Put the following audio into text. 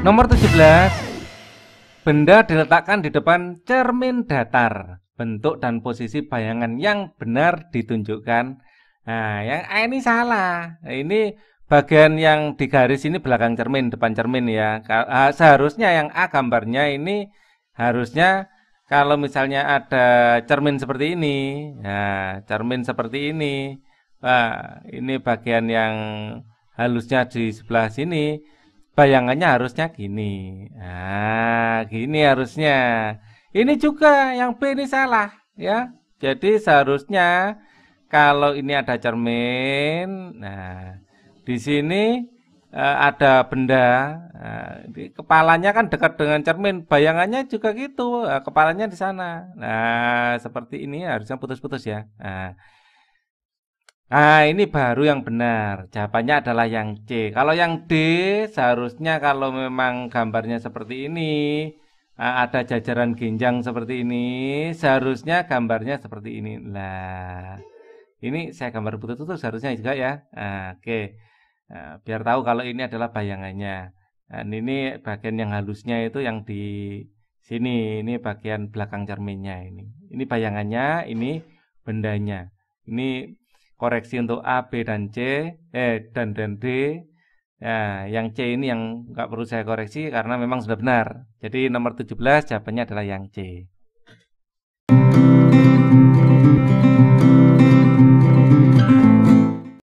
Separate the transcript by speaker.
Speaker 1: Nomor 17 Benda diletakkan di depan cermin datar Bentuk dan posisi bayangan yang benar ditunjukkan Nah, yang A ah, ini
Speaker 2: salah
Speaker 1: Ini bagian yang di garis ini belakang cermin, depan cermin ya ah, Seharusnya yang A gambarnya ini Harusnya kalau misalnya ada cermin seperti ini Nah, cermin seperti ini Nah, ini bagian yang halusnya di sebelah sini bayangannya harusnya gini. Nah, gini harusnya. Ini juga yang B ini salah ya. Jadi seharusnya kalau ini ada cermin, nah di sini eh, ada benda, nah, di, kepalanya kan dekat dengan cermin, bayangannya juga gitu, nah, kepalanya di sana. Nah, seperti ini harusnya putus-putus ya. Nah, Nah, ini baru yang benar. Jawabannya adalah yang C. Kalau yang D, seharusnya kalau memang gambarnya seperti ini, ah, ada jajaran genjang seperti ini, seharusnya gambarnya seperti ini. Lah, ini saya gambar putus-putus seharusnya juga ya. Nah, oke, nah, biar tahu kalau ini adalah bayangannya. Ah, dan nah, ini bagian yang halusnya itu yang di sini, ini bagian belakang cerminnya ini. Ini bayangannya, ini bendanya. Ini koreksi untuk A, B dan C, eh dan dan D. Nah, yang C ini yang nggak perlu saya koreksi karena memang sudah benar. Jadi nomor 17 jawabannya adalah yang C.